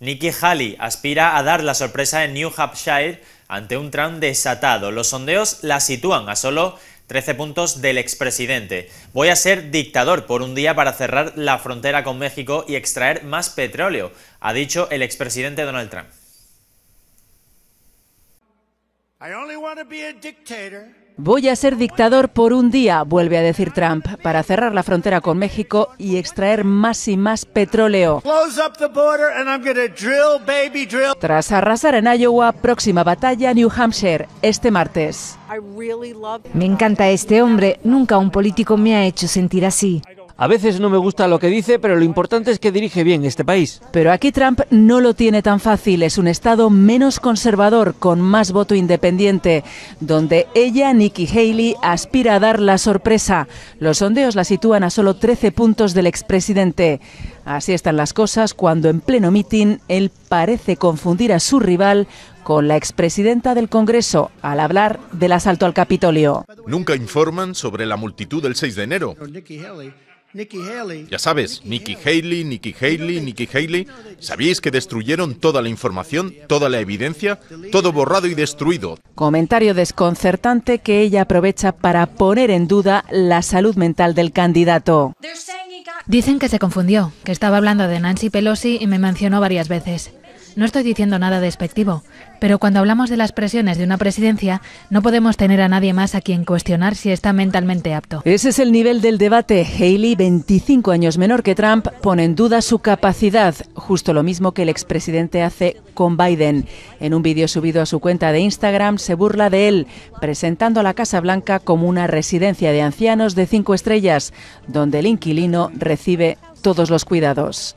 Nikki Haley aspira a dar la sorpresa en New Hampshire ante un Trump desatado. Los sondeos la sitúan a solo 13 puntos del expresidente. Voy a ser dictador por un día para cerrar la frontera con México y extraer más petróleo, ha dicho el expresidente Donald Trump. Voy a ser dictador por un día, vuelve a decir Trump, para cerrar la frontera con México y extraer más y más petróleo. Tras arrasar en Iowa, próxima batalla New Hampshire, este martes. Me encanta este hombre, nunca un político me ha hecho sentir así. A veces no me gusta lo que dice, pero lo importante es que dirige bien este país. Pero aquí Trump no lo tiene tan fácil. Es un estado menos conservador, con más voto independiente, donde ella, Nikki Haley, aspira a dar la sorpresa. Los sondeos la sitúan a solo 13 puntos del expresidente. Así están las cosas cuando en pleno mitin él parece confundir a su rival con la expresidenta del Congreso al hablar del asalto al Capitolio. Nunca informan sobre la multitud del 6 de enero. Ya sabes, Nikki Haley, Nikki Haley, Nikki Haley. ¿Sabíais que destruyeron toda la información, toda la evidencia, todo borrado y destruido? Comentario desconcertante que ella aprovecha para poner en duda la salud mental del candidato. Dicen que se confundió, que estaba hablando de Nancy Pelosi y me mencionó varias veces. No estoy diciendo nada despectivo, pero cuando hablamos de las presiones de una presidencia, no podemos tener a nadie más a quien cuestionar si está mentalmente apto. Ese es el nivel del debate. Haley, 25 años menor que Trump, pone en duda su capacidad, justo lo mismo que el expresidente hace con Biden. En un vídeo subido a su cuenta de Instagram se burla de él, presentando a la Casa Blanca como una residencia de ancianos de cinco estrellas, donde el inquilino recibe todos los cuidados.